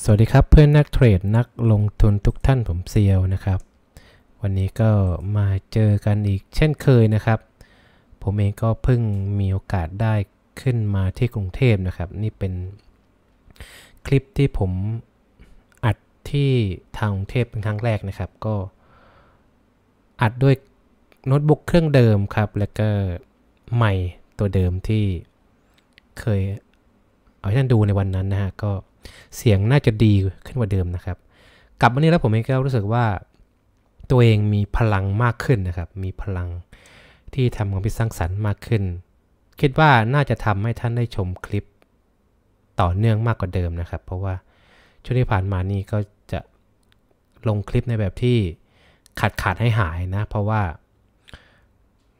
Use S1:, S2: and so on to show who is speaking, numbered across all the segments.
S1: สวัสดีครับเพื่อนนักเทรดนักลงทุนทุกท่านผมเซียวนะครับ วันนี้ก็มาเจอกันอีกเช่นเคยนะครับ ผมเองก็เพิ่งมีโอกาสได้ขึ้นมาที่กรุงเทพนะครับ นี่เป็นคลิปที่ผมอัดที่ทางกรุงเทพเป็นครั้งแรกนะครับก็ อัดด้วยโน้ตบุ๊กเครื่องเดิมครับแล้วก็ใหม่ตัวเดิมที่เคยเอาให้ท่านดูในวันนั้นนะฮะก็เสียงน่าจะดีขึ้นกว่าเดิมนะครับกลับมานี้แล้วผมเองก็รู้สึกว่า ตัวเองมีพลังมากขึ้นนะครับ มีพลังที่ทำความคิสร้างสรรค์มากขึ้น คิดว่าน่าจะทำให้ท่านได้ชมคลิป ต่อเนื่องมากกว่าเดิมนะครับ เพราะว่าช่วงที่ผ่านมานี้ก็จะลงคลิปในแบบที่ขาดขาดให้หายนะ เพราะว่า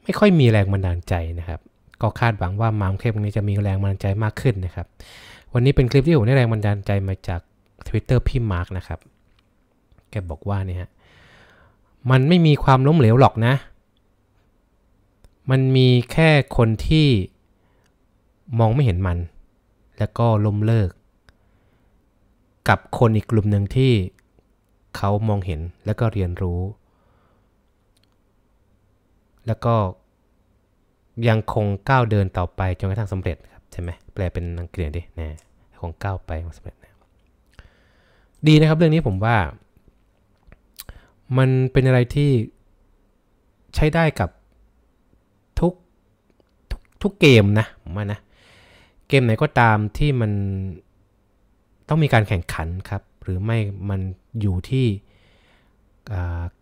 S1: ไม่ค่อยมีแรงบันดาลใจนะครับ ก็คาดหวังว่ามามเค้นี้จะมีแรงบันดาลใจมากขึ้นนะครับวันนี้เป็นคลิปที่ผมได้แรงบันดาลใจมาจาก Twitter พี่มาร์กนะครับ แกบอกว่าเนี่ยมันไม่มีความล้มเหลวหรอกนะ มันมีแค่คนที่มองไม่เห็นมัน แล้วก็ล้มเลิก กับคนอีกกลุ่มหนึ่งที่เขามองเห็นแล้วก็เรียนรู้ แล้วก็ยังคงก้าวเดินต่อไปจนกระทั่งสำเร็จครับใช่ไหมแปลเป็นอังกฤษดินะของก้าวไปสำเร็จนดีนะครับเรื่องนี้ผมว่า มันเป็นอะไรที่ใช้ได้กับทุกทุกทุกเกมนะผมว่านะ เกมไหนก็ตามที่มัน ต้องมีการแข่งขันครับ หรือไม่มันอยู่ที่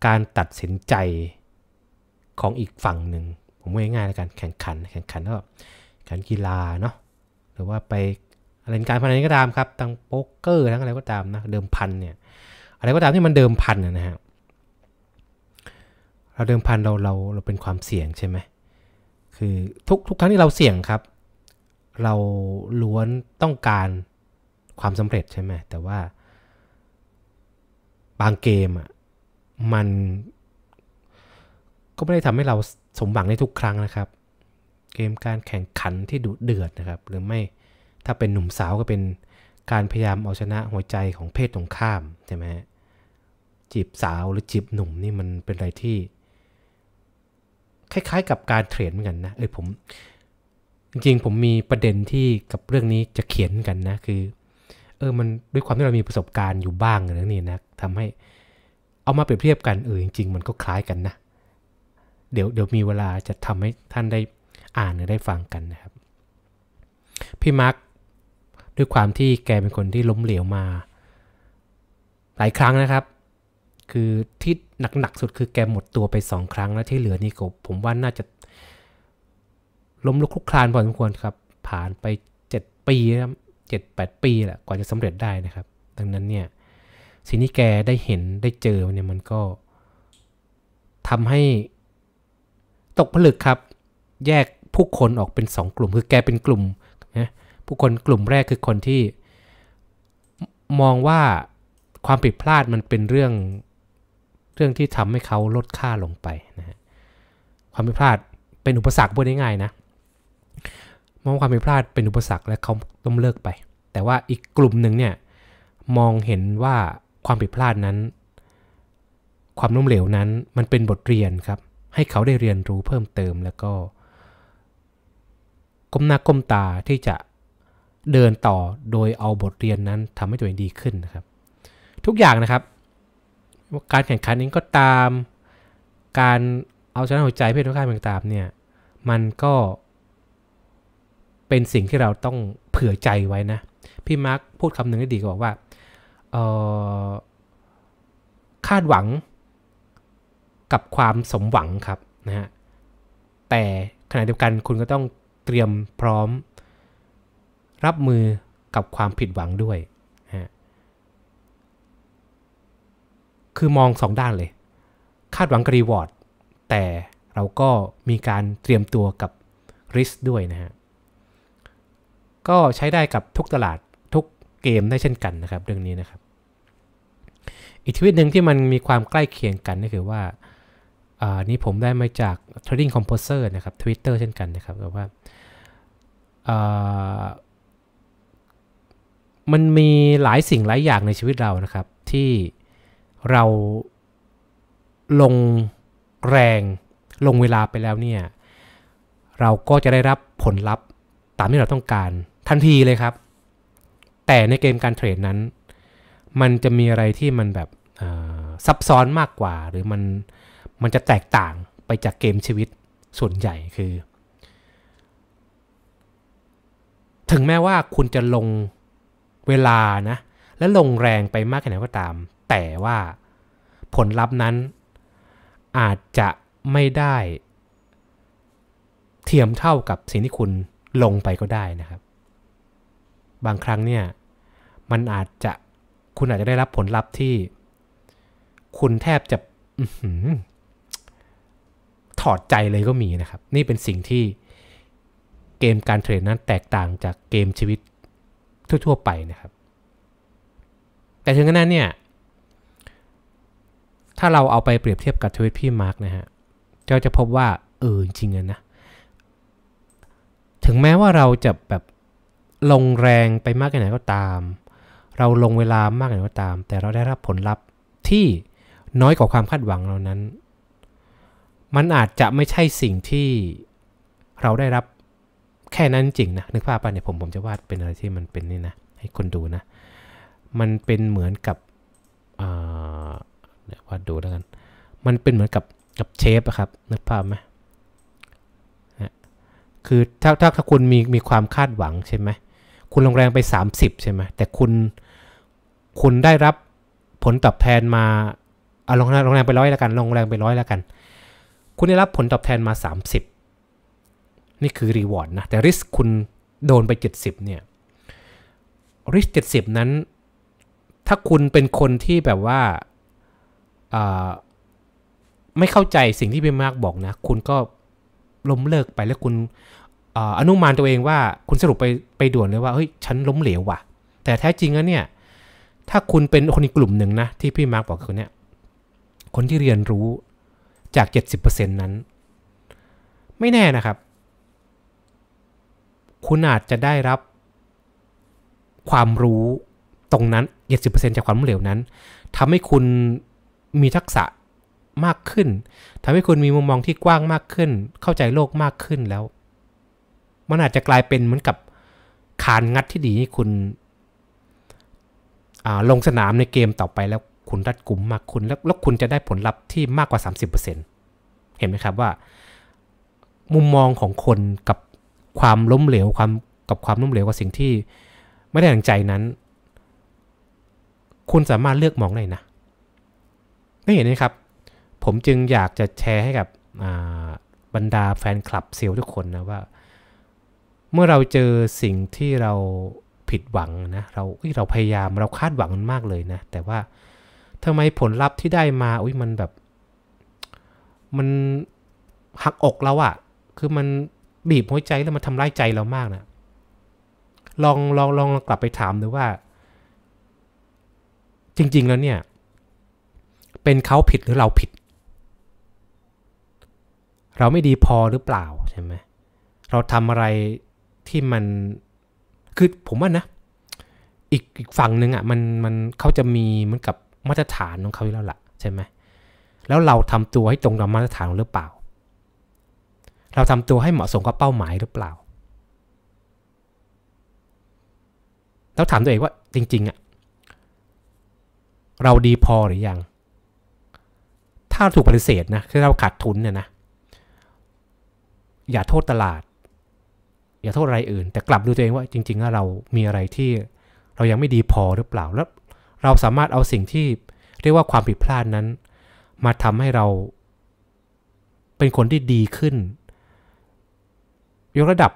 S1: การตัดสินใจของอีกฝั่งหนึ่งผมว่าง่ายๆแล้วกันแข่งขันแข่งขันก็แข่งกีฬาเนาะรือว่าไป อะไรการพนันก็ตามครับทั้งโป๊กเกอร์ทั้งอะไรก็ตามนะ เดิมพันเนี่ยอะไรก็ตามที่มันเดิมพันนะฮะเราเดิมพันเราเราเราเป็นความเสี่ยงใช่ไหมคือทุกทุกครั้งที่เราเสี่ยงครับ เราล้วนต้องการความสำเร็จใช่ไหมแต่ว่า บางเกมอ่ะมันก็ไม่ได้ทำให้เราสมหวังในทุกครั้งนะครับเกมการแข่งขันที่ดุเดือดนะครับ หรือไม่ถ้าเป็นหนุ่มสาวก็เป็นการพยายามเอาชนะหัวใจของเพศตรงข้าม ใช่ไหมจีบสาวหรือจีบหนุ่มนี่ มันเป็นอะไรที่ คล้ายๆกับการเทรดเหมือนกันนะเออผมจริงๆ ผมมีประเด็นที่กับเรื่องนี้จะเขียนกันนะคือเออมันด้วยความที่เรามีประสบการณ์อยู่บ้างเรื่องนี้นะทำให้เอามาเปรียบเทียบกันเออจริงๆ มันก็คล้ายกันนะ เดี๋ยวเดี๋ยวมีเวลาจะทำให้ท่านได้อ่านและได้ฟังกันนะครับ พี่มาร์คด้วยความที่แกเป็นคนที่ล้มเหลวมาหลายครั้งนะครับ คือที่หนักๆสุดคือแกหมดตัวไปสองครั้งแล้วที่เหลือนี่ก็ผมว่าน่าจะล้มลุกคลุกคลานพอสมควรครับ ผ่านไป7ปีนะครับเจ็ดแปดปีแหละกว่าจะสำเร็จได้นะครับ ดังนั้นเนี่ยสิ่งที่แกได้เห็นได้เจอเนี่ยมันก็ทำให้ตกผลึกครับแยกผู้คนออกเป็นสองกลุ่มคือแกเป็นกลุ่มนะผู้คนกลุ่มแรกคือคนที่ มองว่าความผิดพลาดมันเป็นเรื่องเรื่องที่ทำให้เขาลดค่าลงไปนะความผิดพลาดเป็นอุปสรรคพูดง่ายๆนะมองความผิดพลาดเป็นอุปสรรคและเขาต้องเลิกไป แต่ว่าอีกกลุ่มหนึ่งเนี่ยมองเห็นว่าความผิดพลาดนั้น ความล้มเหลวนั้น มันเป็นบทเรียนครับให้เขาได้เรียนรู้เพิ่มเติมแล้วก็ก้มหน้าก้มตาที่จะเดินต่อโดยเอาบทเรียนนั้นทำให้ตัวเองดีขึ้นนะครับ ทุกอย่างนะครับ การแข่งขันนี้ก็ตามการเอาชนะหัวใจเพืร่วมค่าต่างๆเนี่ยมันก็เป็นสิ่งที่เราต้องเผื่อใจไว้นะ พี่มาร์คพูดคำหนึ่งได้ดีก็บอกว่าคาดหวังกับความสมหวังครับนะฮะ แต่ขณะเดียวกันคุณก็ต้องเตรียมพร้อมรับมือกับความผิดหวังด้วยฮะคือมองสองด้านเลย คาดหวังกรีวอร์ด แต่เราก็มีการเตรียมตัวกับริสด้วยนะฮะ ก็ใช้ได้กับทุกตลาดทุกเกมได้เช่นกันนะครับ เรื่องนี้นะครับ อีกทวิตหนึ่งที่มันมีความใกล้เคียงกันก็คือว่านี้ผมได้มาจาก Trading Composer นะครับ Twitter เช่นกันนะครับว่า มันมีหลายสิ่งหลายอย่างในชีวิตเรานะครับ ที่เราลงแรงลงเวลาไปแล้วเนี่ย เราก็จะได้รับผลลัพธ์ตามที่เราต้องการทันทีเลยครับ แต่ในเกมการเทรดนั้น มันจะมีอะไรที่มันแบบซับซ้อนมากกว่าหรือมันมันจะแตกต่างไปจากเกมชีวิตส่วนใหญ่คือ ถึงแม้ว่าคุณจะลงเวลานะ และลงแรงไปมากแค่ไหนก็ตาม แต่ว่าผลลัพธ์นั้นอาจจะไม่ได้เทียมเท่ากับสิ่งที่คุณลงไปก็ได้นะครับ บางครั้งเนี่ยมันอาจจะคุณอาจจะได้รับผลลัพธ์ที่ คุณแทบจะถอดใจเลยก็มีนะครับ นี่เป็นสิ่งที่เกมการเทรดนั้นแตกต่างจากเกมชีวิตทั่วๆไปนะครับ แต่ถึงขนั้นเนี่ย ถ้าเราเอาไปเปรียบเทียบกับทวิตพี่มาร์กนะฮะเราจะพบว่าเออจริงๆนะถึงแม้ว่าเราจะแบบลงแรงไปมากแค่ไหนก็ตาม เราลงเวลามากแค่ไหนก็ตาม แต่เราได้รับผลลัพธ์ที่น้อยกว่าความคาดหวังเรานั้นมันอาจจะไม่ใช่สิ่งที่เราได้รับแค่นั้นจริงนะนึกภาพไปเนี่ยผมผมจะวาดเป็นอะไรที่มันเป็นนี่นะให้คนดูนะมันเป็นเหมือนกับเดี๋ยววาดดูแล้วกันมันเป็นเหมือนกับกับเชฟอะครับนึกภาพไหมนะคือถ้าถ้าถ้าคุณมีมีความคาดหวังใช่ไหมคุณลงแรงไป 30ใช่ไหมแต่คุณ คุณได้รับผลตอบแทนมาเอาลงแรงลงแรงไปร้อยแล้วกันลงแรงไปร้อยแล้วกันคุณได้รับผลตอบแทนมา 30 นี่คือรีวอร์ดนะ แต่ริสคุณโดนไป 70 เนี่ยริสเจ็ดสิบนั้น ถ้าคุณเป็นคนที่แบบว่าไม่เข้าใจสิ่งที่พี่มาร์กบอกนะ คุณก็ล้มเลิกไปแล้วคุณอนุมานตัวเองว่า คุณสรุปไปไปด่วนเลยว่า เฮ้ย ฉันล้มเหลวว่ะแต่แท้จริงแล้วเนี่ย ถ้าคุณเป็นคนอีกกลุ่มหนึ่งนะ ที่พี่มาร์กบอกคือเนี่ยคนที่เรียนรู้จาก 70%นั้น ไม่แน่นะครับ คุณอาจจะได้รับความรู้ตรงนั้น 70%จากความเหลวนั้น ทำให้คุณมีทักษะมากขึ้น ทำให้คุณมีมุมมองที่กว้างมากขึ้น เข้าใจโลกมากขึ้นแล้ว มันอาจจะกลายเป็นเหมือนกับคานงัดที่ดีใี่คุณลงสนามในเกมต่อไปแล้วคุณรัดกลุ่มมากคุณแล้วแล้วคุณจะได้ผลลัพธ์ที่มากกว่า30%เห็นไหมครับว่า มุมมองของคนกับความล้มเหลวความกับความล้มเหลวกับสิ่งที่ไม่ได้ตังใจนั้น คุณสามารถเลือกมองได้นะนี่เห็นไหมครับ ผมจึงอยากจะแชร์ให้กับบรรดาแฟนคลับเซลล์ทุกคนนะว่า เมื่อเราเจอสิ่งที่เราผิดหวังนะ เราเราพยายามเราคาดหวังมันมากเลยนะ แต่ว่าทำไมผลลัพธ์ที่ได้มาอุ้ยมันแบบ มันหักอกเราอะคือมันบีบหัวใจแล้วมันทำร้ายใจเรามากนะลองลองลองกลับไปถามดูว่า จริงๆแล้วเนี่ย เป็นเขาผิดหรือเราผิด เราไม่ดีพอหรือเปล่าใช่ไหมเราทำอะไรที่มัน คือผมว่านะ อีกอีกฝั่งหนึ่งอะ่ะมันมันเขาจะมีเหมือนกับมาตรฐานของเขา่แล้วละ่ะใช่ไหมแล้วเราทำตัวให้ตรงตามมาตรฐานหรือเปล่า เราทำตัวให้เหมาะสมกับเป้าหมายหรือเปล่า แล้วถามตัวเองว่าจริงๆอะเราดีพอหรือยัง ถ้าถูกปฏิเสธนะคือเราขาดทุนเนี่ยนะ อย่าโทษตลาด อย่าโทษอะไรอื่น แต่กลับดูตัวเองว่าจริงๆเรามีอะไรที่เรายังไม่ดีพอหรือเปล่า แล้วเราสามารถเอาสิ่งที่เรียกว่าความผิดพลาดนั้น มาทำให้เราเป็นคนที่ดีขึ้นยกระดับ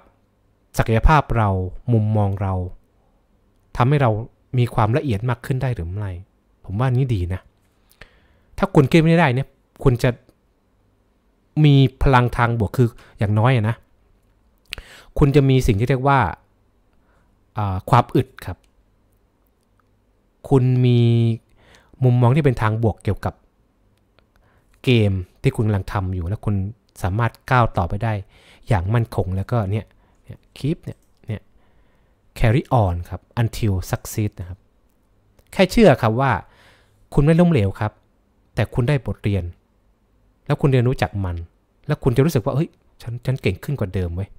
S1: ศักยภาพเรามุมมองเราทำให้เรามีความละเอียดมากขึ้นได้หรือไม่ผมว่านี้ดีนะ ถ้าคุณเก็บไม่ได้เนี่ย คุณจะมีพลังทางบวกคืออย่างน้อยนะคุณจะมีสิ่งที่เรียกว่าความอึดครับคุณมีมุมมองที่เป็นทางบวกเกี่ยวกับเกมที่คุณกำลังทำอยู่ แล้วคุณสามารถก้าวต่อไปได้ อย่างมั่นคงแล้วก็เนี่ยคลิปเนี่ยเนี่ย carry on ครับ until succeed นะครับ แค่เชื่อครับว่าคุณไม่ล้มเหลวครับ แต่คุณได้บทเรียน แล้วคุณเรียนรู้จากมัน แล้วคุณจะรู้สึกว่าเฮ้ยฉันฉันเก่งขึ้นกว่าเดิมเว้ย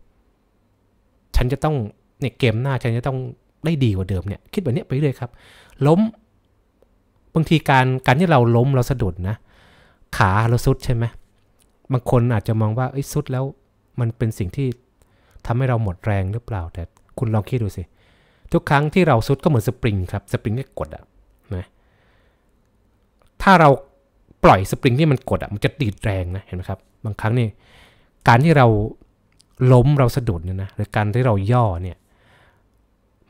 S1: ฉันจะต้องเนี่ยเกมหน้าฉันจะต้องได้ดีกว่าเดิมเนี่ย คิดแบบนี้ไปเรื่อยครับ ล้ม บางทีการการที่เราล้มเราสะดุดนะ ขาเราสุดใช่ไหมบางคนอาจจะมองว่าไอ้สุดแล้ว มันเป็นสิ่งที่ทำให้เราหมดแรงหรือเปล่า แต่คุณลองคิดดูสิ ทุกครั้งที่เราสุดก็เหมือนสปริงครับสปริงที่กดอะนะถ้าเราปล่อยสปริงที่มันกดอะมันจะตีดแรงนะเห็นไหมครับ บางครั้งนี่การที่เราล้มเราสะดุดเนี่ยนะหรือการที่เราย่อเนี่ย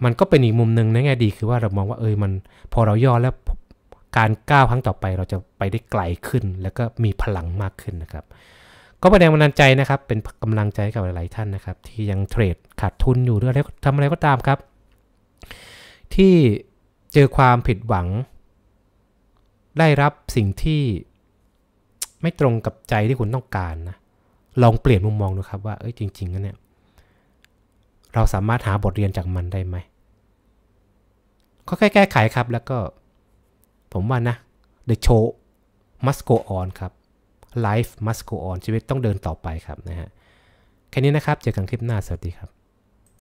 S1: มันก็เป็นอีกมุมหนึ่งในแง่ดีคือว่าเรามองว่าเออมัน พอเราย่อแล้วการก้าวครั้งต่อไป เราจะไปได้ไกลขึ้น แล้วก็มีพลังมากขึ้นนะครับ ก็ประเด็นกำลันใจนะครับเป็นกำลังใจกับหลายๆท่านนะครับ ที่ยังเทรดขาดทุนอยู่หรืออะไรทำอะไรก็ตามครับ ที่เจอความผิดหวัง ได้รับสิ่งที่ไม่ตรงกับใจที่คุณต้องการนะลองเปลี่ยนมุมมองดูครับว่าเอ้ยจริงๆนะเนี่ยเราสามารถหาบทเรียนจากมันได้ไหมก็แค่แก้ไขครับแล้วก็ ผมว่านะ the show must go on ครับ life must go on ชีวิตต้องเดินต่อไปครับนะฮะแค่นี้นะครับ เจอกันคลิปหน้า สวัสดีครับ